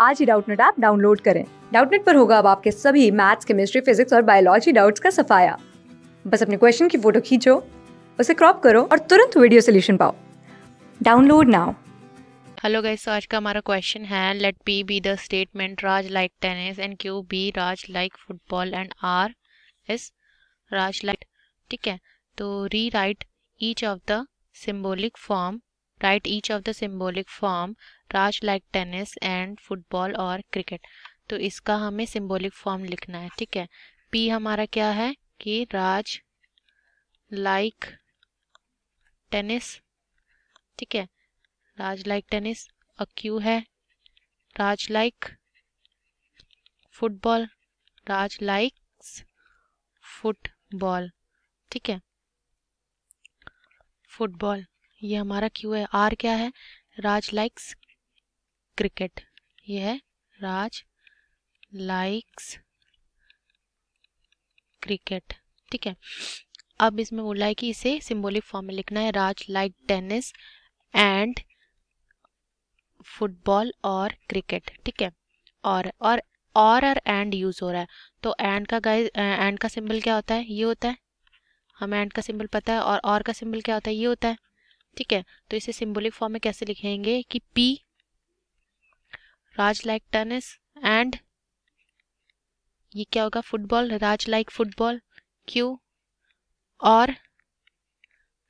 आज ही Doubtnut app download करें डाउटनेट पर होगा अब आपके सभी मैथ्स केमिस्ट्री फिजिक्स और बायोलॉजी डाउट्स का सफाया बस अपने क्वेश्चन की फोटो खींचो उसे क्रॉप करो और तुरंत वीडियो सोल्यूशन पाओ डाउनलोड नाउ हेलो गाइस आज का हमारा क्वेश्चन है let P be the statement Raj like tennis and Q be Raj like football and R is Raj like ठीक है तो rewrite each of the symbolic form write each of the symbolic form Raj like tennis and football और cricket तो इसका हमें symbolic form लिखना है ठीक है पी हमारा क्या है कि राज लाइक टेनिस ठीक है राज लाइक टेनिस और क्यू है Raj like football Raj likes football ठीक है फुटबॉल ये हमारा क्यू है आर क्या है राज लाइक्स क्रिकेट ये है राज लाइक्स क्रिकेट ठीक है अब इसमें बोला है कि इसे सिंबॉलिक फॉर्म में लिखना है Raj like tennis and football और क्रिकेट ठीक है और और और और एंड यूज हो रहा है तो एंड का गाइस एंड का सिंबल क्या होता है ये होता है हमें एंड का सिंबल पता है और और का सिंबल क्या होता है ये होता है ठीक है तो इसे सिंबॉलिक फॉर्म में कैसे लिखेंगे कि P Raj like tennis and ये क्या होगा football Raj like football Q और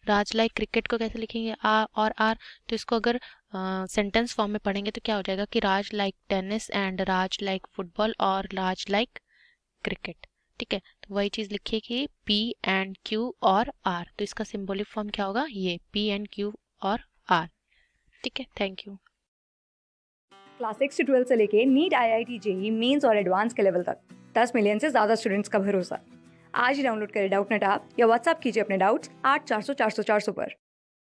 राज लाइक क्रिकेट को कैसे लिखेंगे आ और आर तो इसको अगर सेंटेंस फॉर्म में पढ़ेंगे तो क्या हो जाएगा कि Raj like tennis and Raj like football और राज लाइक क्रिकेट ठीक है तो वही चीज़ लिखिए कि पी एंड क्यू और आर तो इसका सिंबॉलिक फॉर्म क्या होगा ये पी एंड क्यू और आर ठीक है थैंक यू क्लास सिक्स से ट्वेल्थ से लेके NEET I I T JEE mains और एडवांस के लेवल तक दस मिलियन से ज़्यादा स्टूडेंट्स का भरोसा आज ही डाउनलोड करें डाउट नेट आप या व्हाट्सअप कीजिए अपने डाउट्स आठ चार सौ चार सौ चार सौ पर